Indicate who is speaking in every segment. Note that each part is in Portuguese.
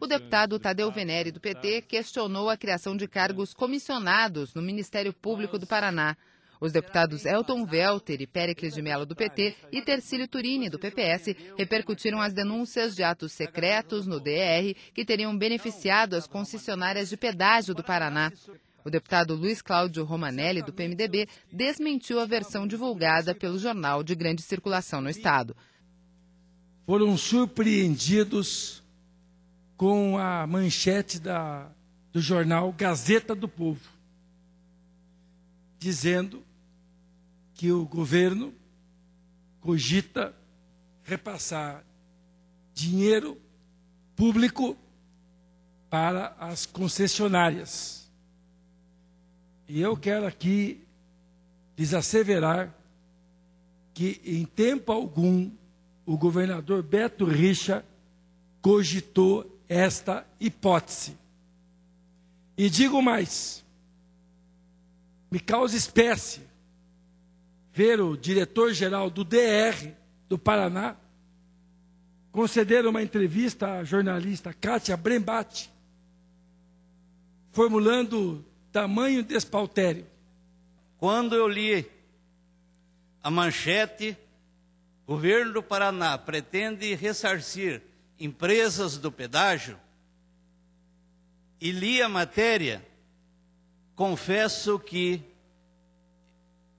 Speaker 1: O deputado Tadeu Venere, do PT, questionou a criação de cargos comissionados no Ministério Público do Paraná. Os deputados Elton Velter e Péricles de Mello, do PT, e Tercílio Turini, do PPS, repercutiram as denúncias de atos secretos no DR que teriam beneficiado as concessionárias de pedágio do Paraná. O deputado Luiz Cláudio Romanelli, do PMDB, desmentiu a versão divulgada pelo jornal de grande circulação no Estado.
Speaker 2: Foram surpreendidos com a manchete da, do jornal Gazeta do Povo, dizendo que o governo cogita repassar dinheiro público para as concessionárias. E eu quero aqui lhes asseverar que, em tempo algum, o governador Beto Richa cogitou esta hipótese. E digo mais, me causa espécie ver o diretor-geral do DR do Paraná conceder uma entrevista à jornalista Kátia Brembate, formulando tamanho
Speaker 3: despautério. Quando eu li a manchete, governo do Paraná pretende ressarcir empresas do pedágio e li a matéria, confesso que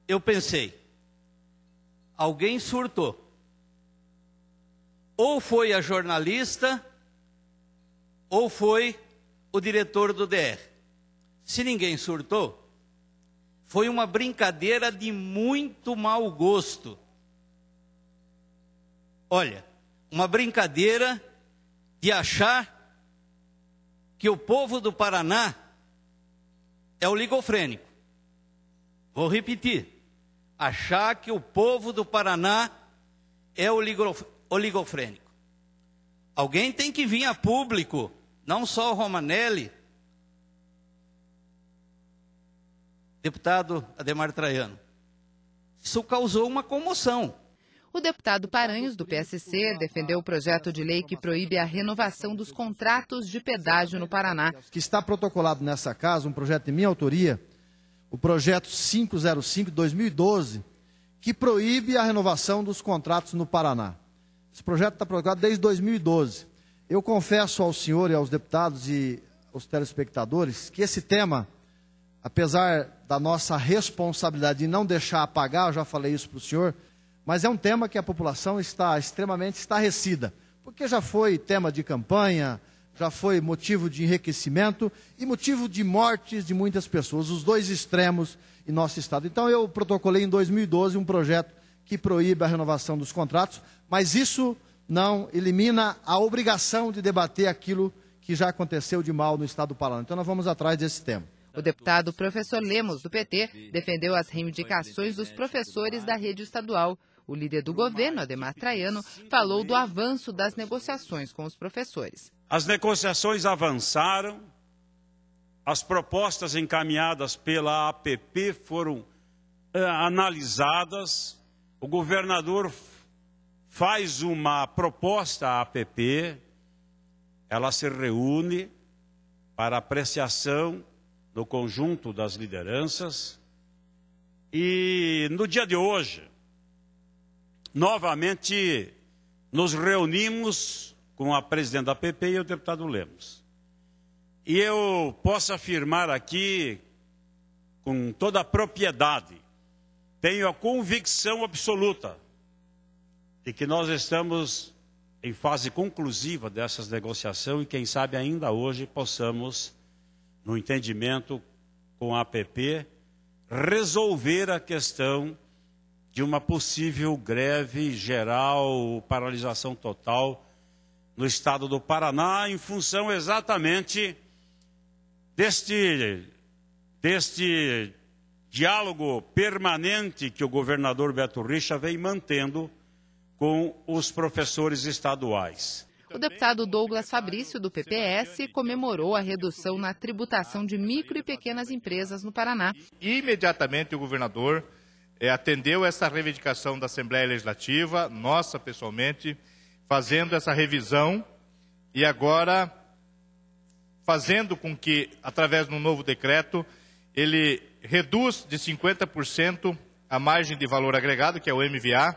Speaker 3: eu pensei, alguém surtou. Ou foi a jornalista, ou foi o diretor do DR. Se ninguém surtou, foi uma brincadeira de muito mau gosto. Olha, uma brincadeira e achar que o povo do Paraná é oligofrênico. Vou repetir. Achar que o povo do Paraná é oligofrênico. Alguém tem que vir a público, não só o Romanelli, deputado Ademar Traiano. Isso causou uma comoção.
Speaker 1: O deputado Paranhos, do PSC, defendeu o projeto de lei que proíbe a renovação dos contratos de pedágio no Paraná.
Speaker 4: Que está protocolado nessa casa um projeto de minha autoria, o projeto 505-2012, que proíbe a renovação dos contratos no Paraná. Esse projeto está protocolado desde 2012. Eu confesso ao senhor e aos deputados e aos telespectadores que esse tema, apesar da nossa responsabilidade de não deixar apagar, eu já falei isso para o senhor, mas é um tema que a população está extremamente estarrecida, porque já foi tema de campanha, já foi motivo de enriquecimento e motivo de mortes de muitas pessoas, os dois extremos em nosso estado. Então eu protocolei em 2012 um projeto que proíbe a renovação dos contratos, mas isso não elimina a obrigação de debater aquilo que já aconteceu de mal no estado do Paraná. Então nós vamos atrás desse tema. O deputado
Speaker 1: professor Lemos, do PT, defendeu as reivindicações dos professores da rede
Speaker 4: estadual. O
Speaker 1: líder do governo, Ademar Traiano, falou do avanço das negociações com os professores.
Speaker 5: As negociações avançaram, as propostas encaminhadas pela APP foram uh, analisadas, o governador faz uma proposta à APP, ela se reúne para apreciação do conjunto das lideranças. E no dia de hoje, novamente nos reunimos com a presidente da PP e o deputado Lemos. E eu posso afirmar aqui, com toda a propriedade, tenho a convicção absoluta de que nós estamos em fase conclusiva dessas negociações e, quem sabe, ainda hoje possamos, no entendimento com a APP, resolver a questão de uma possível greve geral, paralisação total no estado do Paraná, em função exatamente deste, deste diálogo permanente que o governador Beto Richa vem mantendo com os professores estaduais.
Speaker 1: O deputado Douglas Fabrício, do PPS, comemorou a redução na tributação de micro e pequenas empresas no
Speaker 6: Paraná. Imediatamente o governador é, atendeu essa reivindicação da Assembleia Legislativa, nossa pessoalmente, fazendo essa revisão e agora fazendo com que, através de um novo decreto, ele reduz de 50% a margem de valor agregado, que é o MVA,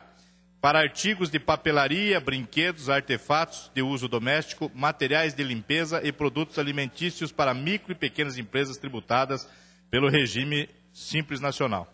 Speaker 6: para artigos de papelaria, brinquedos, artefatos de uso doméstico, materiais de limpeza e produtos alimentícios para micro e pequenas empresas tributadas pelo regime Simples Nacional.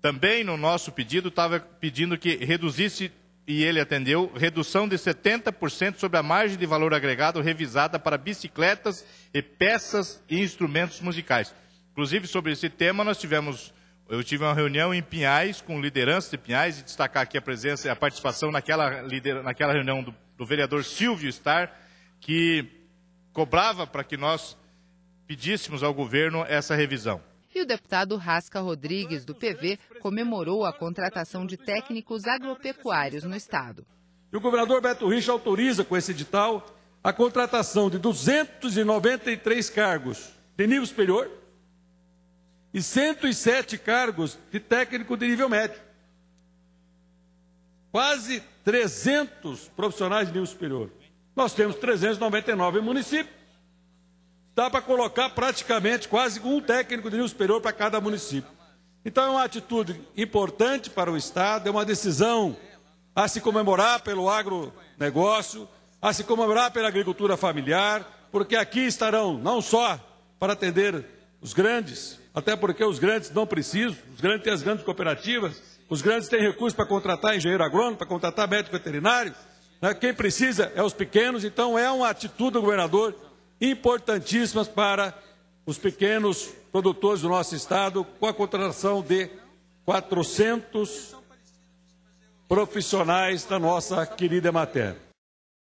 Speaker 6: Também no nosso pedido estava pedindo que reduzisse, e ele atendeu, redução de 70% sobre a margem de valor agregado revisada para bicicletas e peças e instrumentos musicais. Inclusive, sobre esse tema, nós tivemos, eu tive uma reunião em Pinhais, com liderança de Pinhais, e destacar aqui a presença e a participação naquela, naquela reunião do, do vereador Silvio Star, que cobrava para que nós pedíssemos ao governo essa revisão
Speaker 1: e o deputado Rasca Rodrigues, do PV, comemorou a contratação de técnicos agropecuários no Estado.
Speaker 7: E o governador Beto Rich autoriza, com esse edital, a contratação de 293 cargos de nível superior e 107 cargos de técnico de nível médio. Quase 300 profissionais de nível superior. Nós temos 399 municípios dá para colocar praticamente quase um técnico de nível superior para cada município. Então é uma atitude importante para o Estado, é uma decisão a se comemorar pelo agronegócio, a se comemorar pela agricultura familiar, porque aqui estarão não só para atender os grandes, até porque os grandes não precisam, os grandes têm as grandes cooperativas, os grandes têm recursos para contratar engenheiro agrônomo, para contratar médico veterinário, né? quem precisa é os pequenos, então é uma atitude do governador importantíssimas para os pequenos produtores do nosso estado, com a contratação de 400 profissionais da nossa querida matéria.